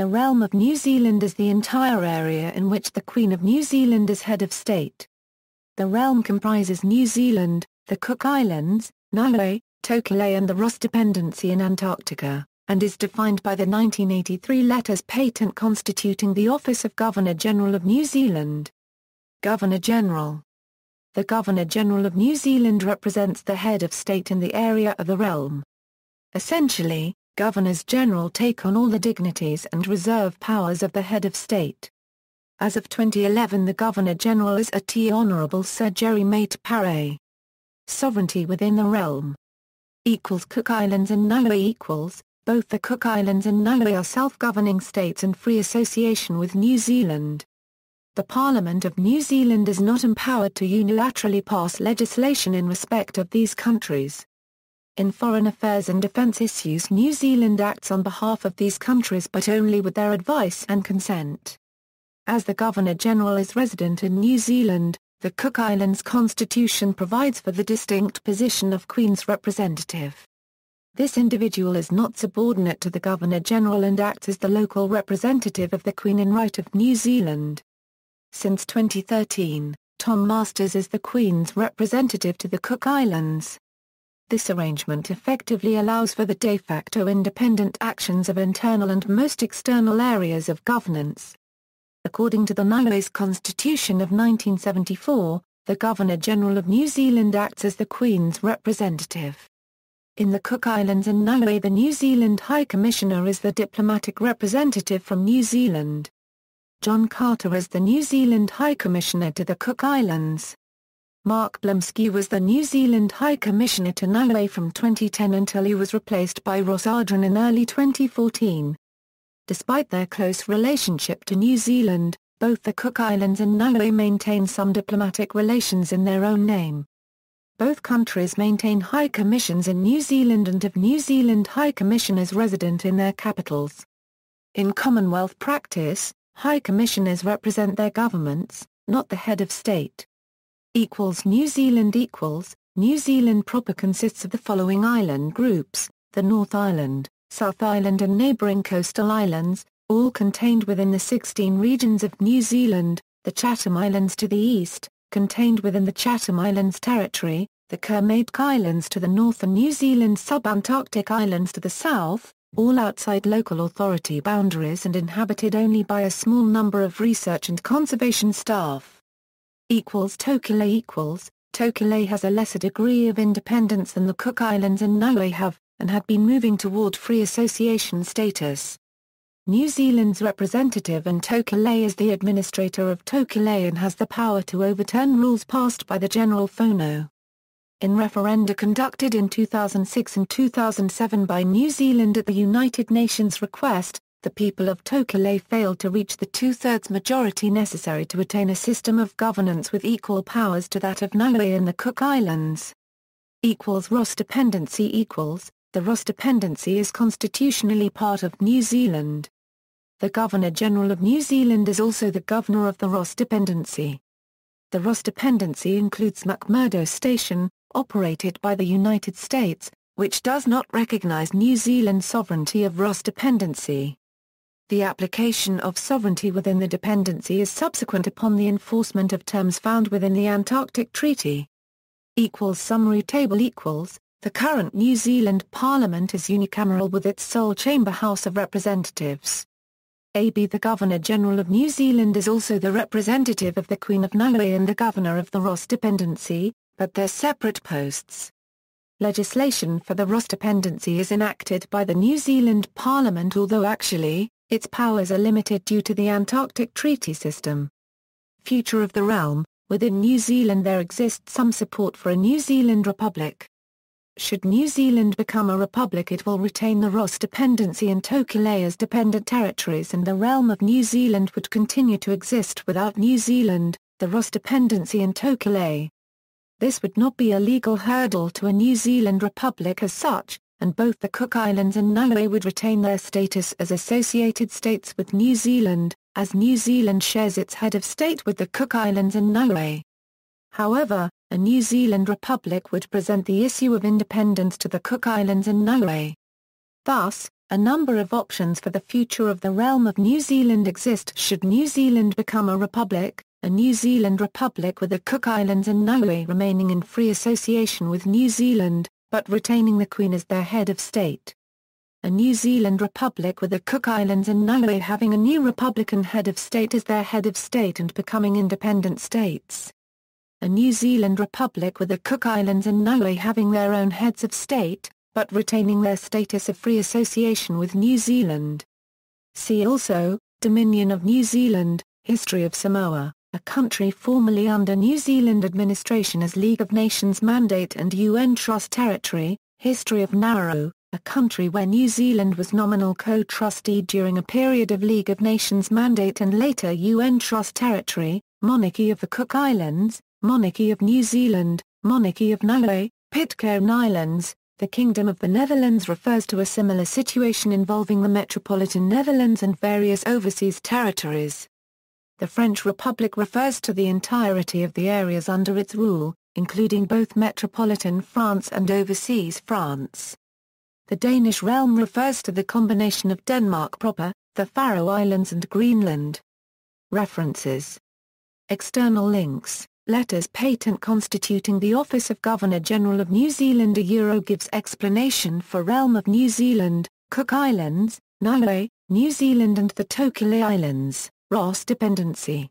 The realm of New Zealand is the entire area in which the Queen of New Zealand is head of state. The realm comprises New Zealand, the Cook Islands, Niue, Tokelau, and the Ross Dependency in Antarctica, and is defined by the 1983 Letters Patent constituting the Office of Governor-General of New Zealand. Governor-General The Governor-General of New Zealand represents the head of state in the area of the realm. Essentially, governors-general take on all the dignities and reserve powers of the head of state. As of 2011 the Governor-General is a T. Honorable Sir Jerry Mate Paré. Sovereignty within the realm. Equals Cook Islands and Niue equals, both the Cook Islands and Niue are self-governing states and free association with New Zealand. The Parliament of New Zealand is not empowered to unilaterally pass legislation in respect of these countries. In foreign affairs and defence issues New Zealand acts on behalf of these countries but only with their advice and consent. As the Governor-General is resident in New Zealand, the Cook Islands Constitution provides for the distinct position of Queen's representative. This individual is not subordinate to the Governor-General and acts as the local representative of the Queen in right of New Zealand. Since 2013, Tom Masters is the Queen's representative to the Cook Islands. This arrangement effectively allows for the de facto independent actions of internal and most external areas of governance. According to the Niue's Constitution of 1974, the Governor-General of New Zealand acts as the Queen's representative. In the Cook Islands and Niue the New Zealand High Commissioner is the diplomatic representative from New Zealand. John Carter is the New Zealand High Commissioner to the Cook Islands, Mark Blumsky was the New Zealand High Commissioner to Niue from 2010 until he was replaced by Ross Ardern in early 2014. Despite their close relationship to New Zealand, both the Cook Islands and Niue maintain some diplomatic relations in their own name. Both countries maintain high commissions in New Zealand and have New Zealand high commissioners resident in their capitals. In Commonwealth practice, high commissioners represent their governments, not the head of state equals New Zealand equals New Zealand proper consists of the following island groups, the North Island, South Island and neighbouring coastal islands, all contained within the 16 regions of New Zealand, the Chatham Islands to the east, contained within the Chatham Islands territory, the Kermadec Islands to the north and New Zealand subantarctic islands to the south, all outside local authority boundaries and inhabited only by a small number of research and conservation staff equals equals, has a lesser degree of independence than the Cook Islands and Niue have, and had been moving toward free association status. New Zealand's representative in Tokile is the administrator of Tokile and has the power to overturn rules passed by the General Fono. In referenda conducted in 2006 and 2007 by New Zealand at the United Nations request, the people of Tokelau failed to reach the two-thirds majority necessary to attain a system of governance with equal powers to that of Niue and the Cook Islands. Equals Ross dependency equals, the Ross dependency is constitutionally part of New Zealand. The Governor-General of New Zealand is also the Governor of the Ross dependency. The Ross dependency includes McMurdo Station, operated by the United States, which does not recognize New Zealand sovereignty of Ross dependency. The application of sovereignty within the dependency is subsequent upon the enforcement of terms found within the Antarctic Treaty. Equals summary table equals, the current New Zealand Parliament is unicameral with its sole chamber House of Representatives. AB The Governor-General of New Zealand is also the representative of the Queen of Nauru and the Governor of the Ross Dependency, but they're separate posts. Legislation for the Ross Dependency is enacted by the New Zealand Parliament although actually, its powers are limited due to the Antarctic Treaty System. Future of the Realm Within New Zealand there exists some support for a New Zealand Republic. Should New Zealand become a republic it will retain the Ross dependency and Tokelau's as dependent territories and the realm of New Zealand would continue to exist without New Zealand, the Ross dependency and Tokelau. This would not be a legal hurdle to a New Zealand republic as such, and both the Cook Islands and Niue would retain their status as associated states with New Zealand, as New Zealand shares its head of state with the Cook Islands and Niue. However, a New Zealand republic would present the issue of independence to the Cook Islands and Niue. Thus, a number of options for the future of the realm of New Zealand exist should New Zealand become a republic, a New Zealand republic with the Cook Islands and Niue remaining in free association with New Zealand, but retaining the Queen as their head of state. A New Zealand republic with the Cook Islands and Niue having a new Republican head of state as their head of state and becoming independent states. A New Zealand republic with the Cook Islands and Niue having their own heads of state, but retaining their status of free association with New Zealand. See also, Dominion of New Zealand, History of Samoa a country formerly under New Zealand administration as League of Nations mandate and UN Trust Territory, History of Nauru, a country where New Zealand was nominal co-trustee during a period of League of Nations mandate and later UN Trust Territory, Monarchy of the Cook Islands, Monarchy of New Zealand, Monarchy of Nauru, Pitcairn Islands, the Kingdom of the Netherlands refers to a similar situation involving the metropolitan Netherlands and various overseas territories. The French Republic refers to the entirety of the areas under its rule, including both metropolitan France and overseas France. The Danish realm refers to the combination of Denmark proper, the Faroe Islands and Greenland. References External links Letters patent constituting the Office of Governor-General of New Zealand A Euro gives explanation for Realm of New Zealand, Cook Islands, Niue, New Zealand and the Tokelau Islands ross dependency,